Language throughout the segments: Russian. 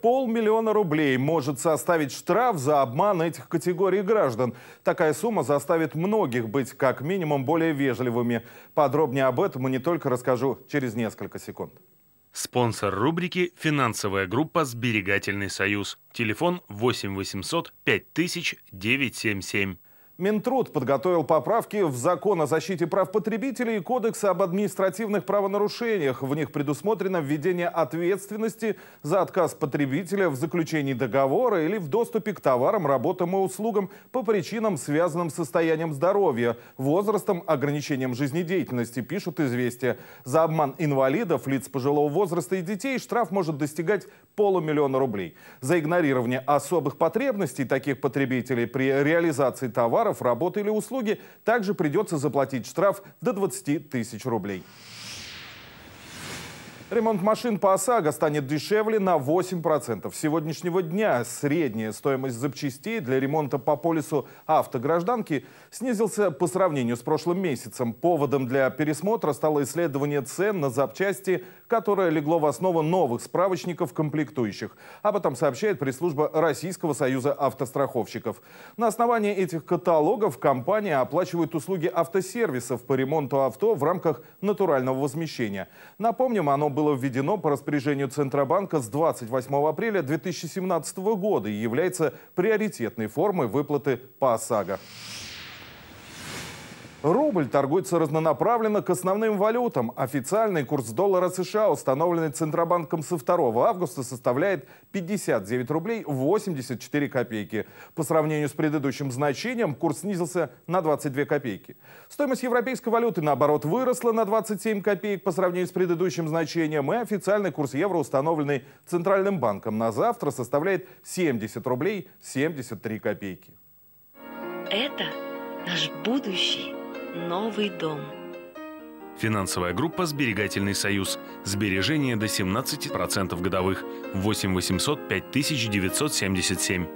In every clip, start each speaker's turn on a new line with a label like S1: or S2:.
S1: полмиллиона рублей может составить штраф за обман этих категорий граждан. Такая сумма заставит многих быть как минимум более вежливыми. Подробнее об этом и не только расскажу через несколько секунд.
S2: Спонсор рубрики «Финансовая группа «Сберегательный союз». Телефон 8 800 5000 977.
S1: Минтруд подготовил поправки в закон о защите прав потребителей и Кодекс об административных правонарушениях. В них предусмотрено введение ответственности за отказ потребителя в заключении договора или в доступе к товарам, работам и услугам по причинам, связанным с состоянием здоровья, возрастом, ограничением жизнедеятельности, пишут «Известия». За обман инвалидов, лиц пожилого возраста и детей штраф может достигать полумиллиона рублей. За игнорирование особых потребностей таких потребителей при реализации товара товаров, работы или услуги, также придется заплатить штраф до 20 тысяч рублей. Ремонт машин по ОСАГО станет дешевле на 8%. С сегодняшнего дня средняя стоимость запчастей для ремонта по полису автогражданки снизился по сравнению с прошлым месяцем. Поводом для пересмотра стало исследование цен на запчасти, которое легло в основу новых справочников комплектующих. Об этом сообщает пресс-служба Российского союза автостраховщиков. На основании этих каталогов компания оплачивает услуги автосервисов по ремонту авто в рамках натурального возмещения. Напомним, оно было введено по распоряжению Центробанка с 28 апреля 2017 года и является приоритетной формой выплаты по ОСАГО. Рубль торгуется разнонаправленно к основным валютам. Официальный курс доллара США, установленный Центробанком со 2 августа, составляет 59 рублей 84 копейки. По сравнению с предыдущим значением, курс снизился на 22 копейки. Стоимость европейской валюты, наоборот, выросла на 27 копеек по сравнению с предыдущим значением. И официальный курс евро, установленный Центральным банком на завтра, составляет 70 рублей 73 копейки. Это наш будущий Новый дом.
S2: Финансовая группа «Сберегательный союз». Сбережения до 17% годовых. 8 800 5977.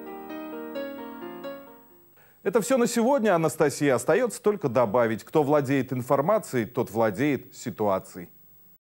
S1: Это все на сегодня, Анастасия. Остается только добавить, кто владеет информацией, тот владеет ситуацией.